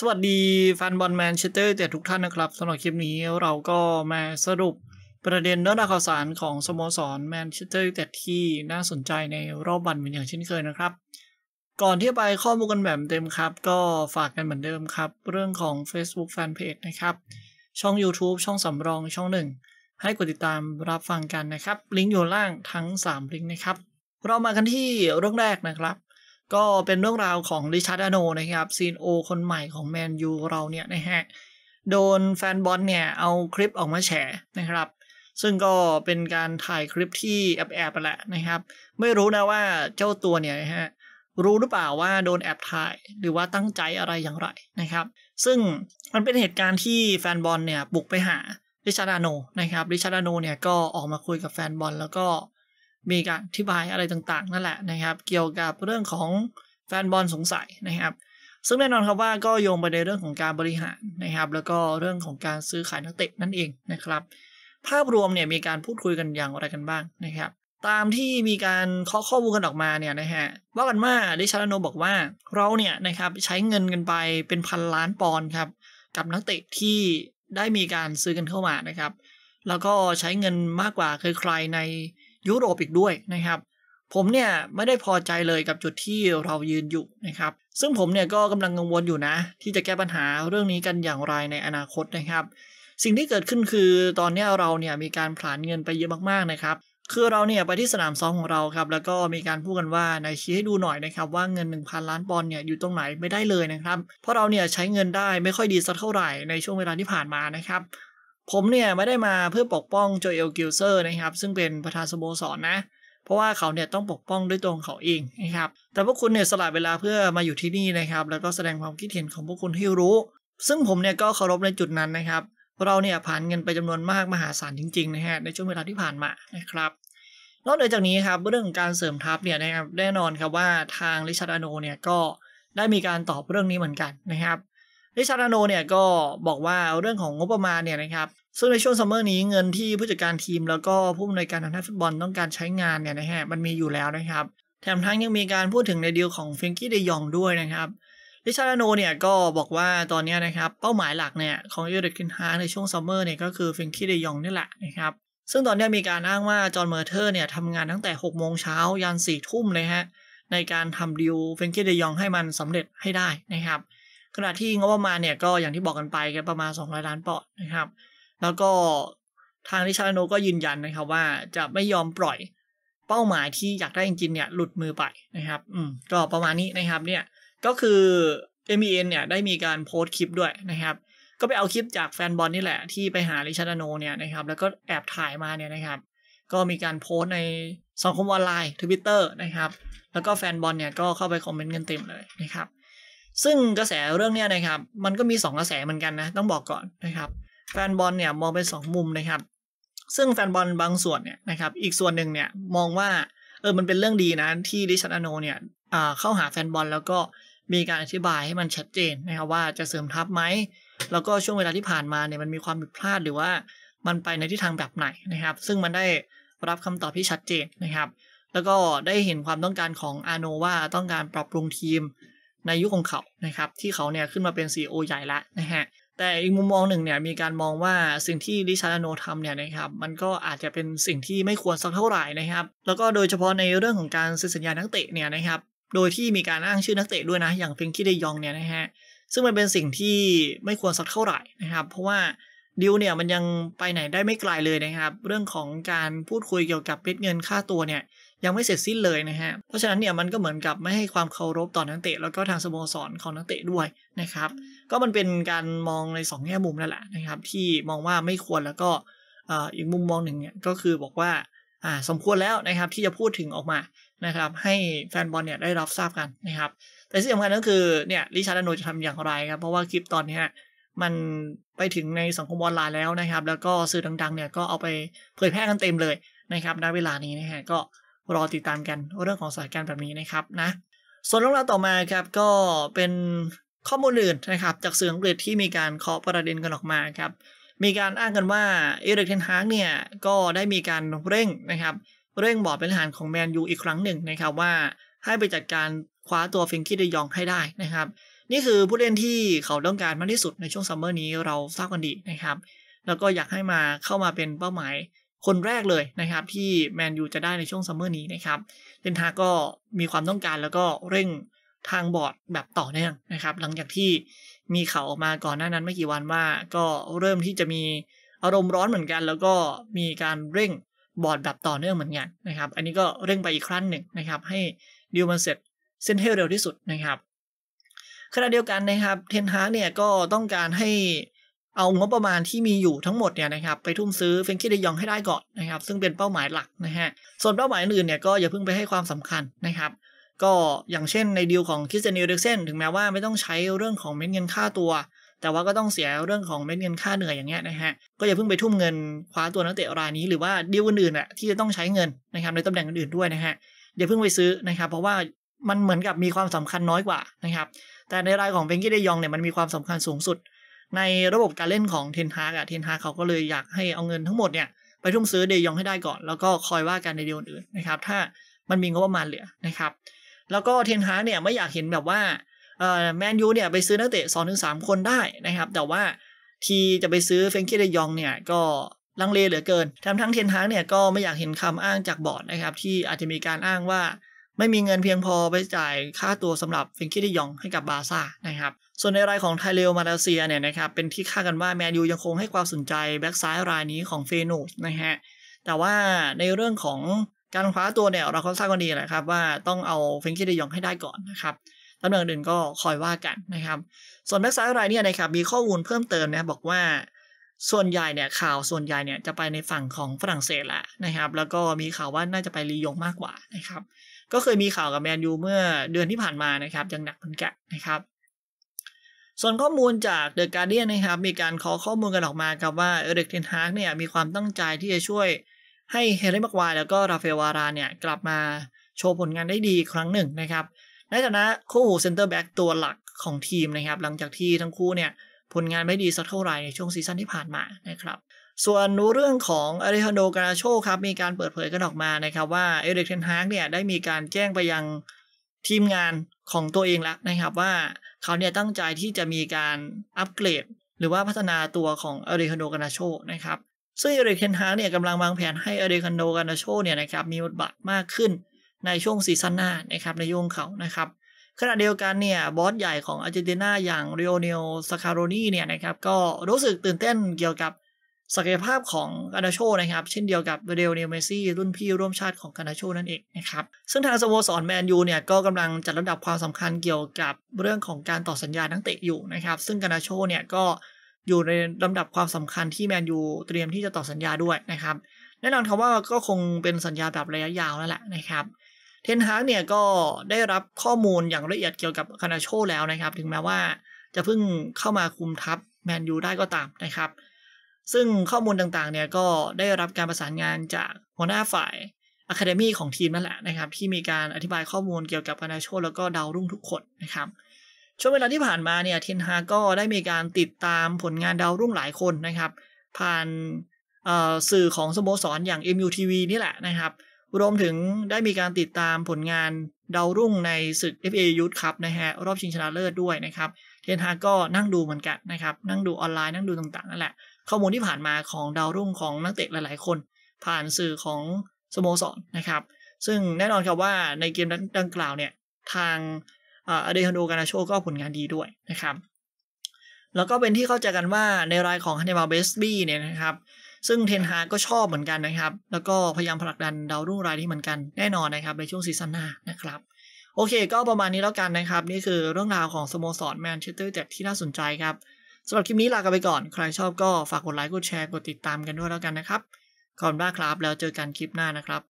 สวัสดีแฟนบอลแมนเชสเตอร์แต่ทุกท่านนะครับสำหรับคลิปนี้เราก็มาสรุปประเด็นเนื้อหาข่าวสารของสโมสรแมนเชสเตอร์แต่ที่น่าสนใจในรอบวันเป็นอย่างเช่นเคยนะครับ ก่อนที่ไปข้อมูลกันแบบเต็มครับ ก็ฝากกันเหมือนเดิมครับ เรื่องของ Facebook Fanpage นะครับ ช่อง YouTube ช่องสำรองช่องหนึ่งให้กดติดตามรับฟังกันนะครับลิงก์อยู่ล่างทั้ง3ลิงก์นะครับเรามากันที่เรื่องแรกนะครับก็เป็นเรื่องราวของริชาร์ดอโนนะครับ ซีนโอคนใหม่ของแมนยูเราเนี่ยนะฮะ โดนแฟนบอลเนี่ยเอาคลิปออกมาแฉนะครับ ซึ่งก็เป็นการถ่ายคลิปที่แอบแอบไปแหละนะครับ ไม่รู้นะว่าเจ้าตัวเนี่ยนะฮะ รู้หรือเปล่าว่าโดนแอบถ่าย หรือว่าตั้งใจอะไรอย่างไรนะครับ ซึ่งมันเป็นเหตุการณ์ที่แฟนบอลเนี่ยบุกไปหาริชาร์ดอโนนะครับริชาร์ดอโนเนี่ยก็ออกมาคุยกับแฟนบอลแล้วก็มีการอธิบายอะไรต่างๆ นั่นแหละนะครับ เกี่ยวกับเรื่องของแฟนบอลสงสัยนะครับ ซึ่งแน่นอนครับว่าก็โยงไปใน เรื่องของการบริหารนะครับ แล้วก็เรื่องของการซื้อขายนักเตะนั่นเองนะครับ ภาพรวมเนี่ยมีการพูดคุยกันอย่างไรกันบ้างนะครับ ตามที่มีการเคาะข้อมูลกันออกมาเนี่ยนะฮะว่ากันว่าดิชาร์โนบอกว่าเราเนี่ยนะครับใช้เงินกันไปเป็นพันล้านปอนด์ครับกับนักเตะที่ได้มีการซื้อกันเข้ามานะครับ แล้วก็ใช้เงินมากกว่าเคยใครในยุโรปอีกด้วยนะครับผมเนี่ยไม่ได้พอใจเลยกับจุดที่เรายืนอยู่นะครับ ซึ่งผมเนี่ยก็กำลังกังวลอยู่นะ ที่จะแก้ปัญหาเรื่องนี้กันอย่างไรในอนาคตนะครับ สิ่งที่เกิดขึ้นคือตอนนี้เราเนี่ยมีการผลานเงินไปเยอะมาก ๆนะครับ คือเราเนี่ยไปที่สนามซ้อมของเราครับแล้วก็มีการพูดกันว่าในชี้ให้ดูหน่อยนะครับ ว่าเงิน1,000 ล้านปอนด์เนี่ยอยู่ตรงไหนไม่ได้เลยนะครับ เพราะเราเนี่ยใช้เงินได้ไม่ค่อยดีสักเท่าไหร่ในช่วงเวลาที่ผ่านมานะครับผมเนี่ยไม่ได้มาเพื่อปกป้องโจเอลกิลเซอร์นะครับ ซึ่งเป็นประธานสโมสรนนะ เพราะว่าเขาเนี่ยต้องปกป้องด้วยตัวของเขาเองนะครับ แต่พวกคุณเนี่ยสละเวลาเพื่อมาอยู่ที่นี่นะครับ แล้วก็แสดงความคิดเห็นของพวกคุณให้รู้ ซึ่งผมเนี่ยก็เคารพในจุดนั้นนะครับเราเนี่ยผ่านเงินไปจำนวนมากมหาศาลจริง ๆ นะฮะในช่วงเวลาที่ผ่านมานะครับนอกจากนี้ครับเรื่องการเสริมทัพเนี่ยนะครับแน่นอนครับว่าทางริชาร์ดโนเนี่ยก็ได้มีการตอบเรื่องนี้เหมือนกันนะครับริชาร์ดโนเนี่ยก็บอกว่าเรื่องของงบประมาณเนี่ยนะครับ ซึ่งในช่วงซัมเมอร์นี้เงินที่ผู้จัดการทีมแล้วก็ผู้อำนวยการทางด้านฟุตบอลต้องการใช้งานเนี่ยนะฮะมันมีอยู่แล้วนะครับ แถมทั้งยังมีการพูดถึงในดีลของเฟิงกี้เดยองด้วยนะครับ ริชาร์ดโนเนี่ยก็บอกว่าตอนนี้นะครับเป้าหมายหลักเนี่ยของยูเดรตินฮาในช่วงซัมเมอร์เนี่ยก็คือเฟิงกี้เดยองนี่แหละนะครับ ซึ่งตอนนี้มีการอ้างว่าจอห์นเมอร์เทอร์เนี่ยทำงานตั้งแต่6โมงเช้ายัน4ทุ่มเลยฮะในการทำดีลเฟนกี้เดยองให้มันสำเร็จให้ได้นะครับขณะที่งบประมาณเนี่ยก็อย่างที่บอกกันไปกัประมาณ 200 ล้านปอนด์นะครับ แล้วก็ทางริชาโนก็ยืนยันนะครับ ว่าจะไม่ยอมปล่อยเป้าหมายที่อยากได้จริงๆ เนี่ยหลุดมือไปนะครับ อืมก็ประมาณนี้นะครับเนี่ยก็คือ m b n เนี่ยได้มีการโพสต์คลิปด้วยนะครับ ก็ไปเอาคลิปจากแฟนบอลนี่แหละที่ไปหาลิชาโนเนี่ยนะครับ แล้วก็แอบถ่ายมาเนี่ยนะครับ ก็มีการโพสต์ในสังคมออนไลน์ทวิตเตอร์นะครับ แล้วก็แฟนบอลเนี่ยก็เข้าไปคอมเมนต์กันเต็มเลยนะครับซึ่งกระแสเรื่องนี้นะครับ มันก็มี 2 กระแสเหมือนกันนะต้องบอกก่อนนะครับ แฟนบอลเนี่ยมองเป็น2มุมนะครับ ซึ่งแฟนบอลบางส่วนเนี่ยนะครับ อีกส่วนหนึ่งเนี่ยมองว่าเออมันเป็นเรื่องดีนะ ที่ดิชันอโนเนี่ยเข้าหาแฟนบอลแล้วก็มีการอธิบายให้มันชัดเจนนะครับ ว่าจะเสริมทัพไหมแล้วก็ช่วงเวลาที่ผ่านมาเนี่ยมันมีความผิดพลาดหรือว่ามันไปในทิศทางแบบไหนนะครับ ซึ่งมันได้รับคำตอบที่ชัดเจนนะครับ แล้วก็ได้เห็นความต้องการของอาโนว่าต้องการปรับปรุงทีมในยุคของเขา นะครับ ที่เขาเนี่ยขึ้นมาเป็น CEO ใหญ่ละนะฮะ แต่อีกมุมมองหนึ่งเนี่ยมีการมองว่าสิ่งที่ดิชาร์โนทำเนี่ยนะครับ มันก็อาจจะเป็นสิ่งที่ไม่ควรสักเท่าไหร่นะครับ แล้วก็โดยเฉพาะในเรื่องของการเซ็นสัญญานักเตะเนี่ยนะครับ โดยที่มีการอ้างชื่อนักเตะด้วยนะ อย่างเฟงคิเดยอง เนี่ยนะฮะ ซึ่งมันเป็นสิ่งที่ไม่ควรสักเท่าไหร่นะครับ เพราะว่าดิวเนี่ยมันยังไปไหนได้ไม่ไกลเลยนะครับ เรื่องของการพูดคุยเกี่ยวกับเม็ดเงินค่าตัวเนี่ยยังไม่เสร็จสิ้นเลยนะฮะเพราะฉะนั้นเนี่ยมันก็เหมือนกับไม่ให้ความเคารพต่อนักเตะ แล้วก็ทางสโมสรของนักเตะด้วยนะครับ ก็มันเป็นการมองใน 2แง่มุมนั่นแหละนะครับที่มองว่าไม่ควรแล้วก็อีกมุมมองหนึ่งเนี่ยก็คือบอกว่าสมควรแล้วนะครับที่จะพูดถึงออกมานะครับให้แฟนบอลเนี่ยได้รับทราบกันนะครับแต่สิ่งสำคัญก็คือเนี่ยลิชาร์ดโนจะทำอย่างไรครับเพราะว่าคลิปตอนนี้มันไปถึงในสังคมออนไลน์แล้วนะครับ แล้วก็สื่อดังๆเนี่ยก็เอาไปเผยแพร่กันเต็มเลยนะครับ ณเวลานี้นะฮะ ก็รอติดตามกัน เรื่องของสถานการณ์แบบนี้นะครับนะ ส่วนเรื่องราวต่อมาครับก็เป็นข้อมูลอื่นนะครับ จากสื่ออังกฤษที่มีการเคาะประเด็นกันออกมาครับ มีการอ้างกันว่าเอริกเทนฮากเนี่ยก็ได้มีการเร่งนะครับ เร่งบอร์ดเป็นหารของแมนยูอีกครั้งหนึ่งนะครับว่า ให้ไปจัดการคว้าตัวฟิงกี้เดยองให้ได้นะครับนี่คือผู้เล่นที่เขาต้องการมากที่สุดในช่วงซัมเมอร์นี้เราทราบกันดีนะครับ แล้วก็อยากให้มาเข้ามาเป็นเป้าหมายคนแรกเลยนะครับ ที่แมนยูจะได้ในช่วงซัมเมอร์นี้นะครับเซนทาก็มีความต้องการแล้วก็เร่งทางบอร์ดแบบต่อเนื่องนะครับ หลังจากที่มีเขาออกมาก่อนหน้านั้นไม่กี่วันว่า ก็เริ่มที่จะมีอารมณ์ร้อนเหมือนกัน แล้วก็มีการเร่งบอร์ดแบบต่อเนื่องเหมือนกันนะครับ อันนี้ก็เร่งไปอีกครั้งหนึ่งนะครับให้ดิวมันเสร็จเส้นให้เร็วที่สุดนะครับขณะเดียวกันนะครับเทนฮา์เนี่ยก็ต้องการให้เอางบประมาณที่มีอยู่ทั้งหมดเนี่ยนะครับไปทุ่มซื้อเฟนคิเดยองให้ได้ก่อนนะครับซึ่งเป็นเป้าหมายหลักนะฮะส่วนเป้าหมายอื่นเนี่ยก็อย่าเพิ่งไปให้ความสำคัญนะครับ ก็อย่างเช่นในดีลของคิสเซนิเดกเซนถึงแม้ว่าไม่ต้องใช้เรื่องของเม็ดเงินค่าตัว แต่ว่าก็ต้องเสียเรื่องของเม็ดเงินค่าเหนื่อยอย่างเงี้ยนะฮะก็อย่าเพิ่งไปทุ่มเงินคว้าตัวนักเตะรายนี้หรือว่าดีลอื่นๆอ่ะที่จะต้องใช้เงินนะครับในตำแหน่งอื่นๆด้วยนะฮะอย่าเพิ่งไปซื้อนะครับเพราะว่ามันเหมือนกับมีความสำคัญน้อยกว่านะครับ แต่ในรายของเฟงกี้เดยองเนี่ยมันมีความสำคัญสูงสุด ในระบบการเล่นของเทนฮากอะเทนฮากเขาก็เลยอยากให้เอาเงินทั้งหมดเนี่ยไปทุ่มซื้อเดยองให้ได้ก่อน แล้วก็คอยว่ากันในเดือนอื่นนะครับ ถ้ามันมีงบประมาณเหลือนะครับ แล้วก็เทนฮากเนี่ยไม่อยากเห็นแบบว่าแมนยูเนี่ยไปซื้อนักเตะสองถึงสามคนได้นะครับ แต่ว่าทีจะไปซื้อเฟงกี้เดยองเนี่ย ก็ลังเลเหลือเกินทั้งทั้งเทนฮากเนี่ยก็ไม่อยากเห็นคำอ้างจากบอร์ดนะครับที่อาจจะมีการอ้างว่าไม่มีเงินเพียงพอไปจ่ายค่าตัวสำหรับฟิงกี้ดิยองให้กับบาซ่านะครับ ส่วนในรายของไทเลมาเลเซีย เนี่ยนะครับเป็นที่คาดกันว่าแมนยูยังคงให้ความสนใจแบ็กซ้ายรายนี้ของเฟโนูนะฮะ แต่ว่าในเรื่องของการคว้าตัวเนี่ย เราก็ทราบกันดีแหละครับ ว่าต้องเอาเฟิงกี้ดิยองให้ได้ก่อนนะครับ ตำแหน่งอื่นก็คอยว่ากันนะครับ ส่วนแบ็กซ้ายรายเนี่ยนะครับมีข้อมูลเพิ่มเติมนะบอกว่า ส่วนใหญ่เนี่ย ข่าวส่วนใหญ่เนี่ย จะไปในฝั่งของฝรั่งเศสแหละนะครับ แล้วก็มีข่าวว่าน่าจะไปลียงมากกว่านะครับก็เคยมีข่าวกับแมนยูเมื่อเดือนที่ผ่านมานะครับยังหนักเหมือนกันนะครับ ส่วนข้อมูลจากเดอะการ์เดียนนะครับ มีการขอข้อมูลกันออกมาครับว่าเอรกเทนฮากเนี่ยมีความตั้งใจที่จะช่วยให้เฮเลมักวายแล้วก็ราเฟลวาราเนี่ยกลับมาโชว์ผลงานได้ดีครั้งหนึ่งนะครับในฐานะคู่หูเซนเตอร์แบ็กตัวหลักของทีมนะครับ หลังจากที่ทั้งคู่เนี่ยผลงานไม่ดี สักเท่าไหร่ในช่วงซีซั่นที่ผ่านมานะครับส่วนเรื่องของอเลฮันโดกาโชครับ มีการเปิดเผยกันออกมานะครับ ว่าเอเดกเทนฮากเนี่ยได้มีการแจ้งไปยังทีมงานของตัวเองแล้วนะครับ ว่าเขาเนี่ยตั้งใจที่จะมีการอัปเกรดหรือว่าพัฒนาตัวของอเดฮันโดกาาโชนะครับ ซึ่งเอเดเทนฮากเนี่ยกำลังวางแผนให้อเดฮันโดกาาโชเนี่ยนะครับมีบทบาทมากขึ้นในช่วงซีซั่นหน้านะครับในยุ่งเขานะครับขณะเดียวกันเนี่ยบอสใหญ่ของอาร์เจนตินาอย่างเรโอเนลสคาโรนีเนี่ยนะครับก็รู้สึกตื่นเต้นเกี่ยวกับศักยภาพของกานาโชนะครับ เช่นเดียวกับเบเดลเนลเมซี่รุ่นพี่ร่วมชาติของกานาโชนั่นเองนะครับ ซึ่งทางสโมสรแมนยูเนี่ยก็กำลังจัดลำดับความสำคัญเกี่ยวกับเรื่องของการต่อสัญญานักเตะอยู่นะครับซึ่งกานาโชเนี่ยก็อยู่ในลำดับความสำคัญที่แมนยูเตรียมที่จะต่อสัญญาด้วยนะครับ แน่นอนครับว่าก็คงเป็นสัญญาแบบระยะยาวนั่นแหละนะครับ เทนฮากเนี่ยก็ได้รับข้อมูลอย่างละเอียดเกี่ยวกับกานาโชแล้วนะครับ ถึงแม้ว่าจะเพิ่งเข้ามาคุมทัพแมนยูได้ก็ตามนะครับซึ่งข้อมูลต่างๆ เนี่ยก็ได้รับการประสานงานจากหัวหน้าฝ่ายอะคาเดมีของทีมนั่นแหละนะครับที่มีการอธิบายข้อมูลเกี่ยวกับกานาโชแล้วก็ดาวรุ่งทุกคนนะครับช่วงเวลาที่ผ่านมาเนี่ยเทนฮา ก็ได้มีการติดตามผลงานดาวรุ่งหลายคนนะครับผ่านสื่อของสโมสรออย่าง MUTV นี่แหละนะครับรวมถึงได้มีการติดตามผลงานดาวรุ่งในศึก FA Youth Cup นะฮะรอบชิงชนะเลิศด้วยนะครับเทนฮาก็นั่งดูเหมือนกันนะครับ นั่งดูออนไลน์ นั่งดูต่างๆ นั่นแหละข้อมูลที่ผ่านมาของดาวรุ่งของนักเตะหลายๆคนผ่านสื่อของสโมสรนนะครับ ซึ่งแน่นอนครับว่าในเกมดังกล่าวเนี่ยทางอเดฮันโดกานาโชก็ผลงานดีด้วยนะครับ แล้วก็เป็นที่เข้าใจกันว่าในรายของฮันเนบาเบสบี้เนี่ยนะครับ ซึ่งเทนฮาก็ชอบเหมือนกันนะครับ แล้วก็พยายามผลักดันดาวรุ่งรายนี้เหมือนกันแน่นอนนะครับ ในช่วงซีซั่นหน้านะครับโอเค ก็ประมาณนี้แล้วกันนะครับนี่คือเรื่องราวของสโมสรแมนเชสเตอร์เจ็ดที่น่าสนใจครับสำหรับคลิปนี้ลากันไปก่อน ใครชอบก็ฝากกดไลค์กดแชร์กดติดตามกันด้วยแล้วกันนะครับขอบคุณมากครับ แล้วเจอกันคลิปหน้านะครับ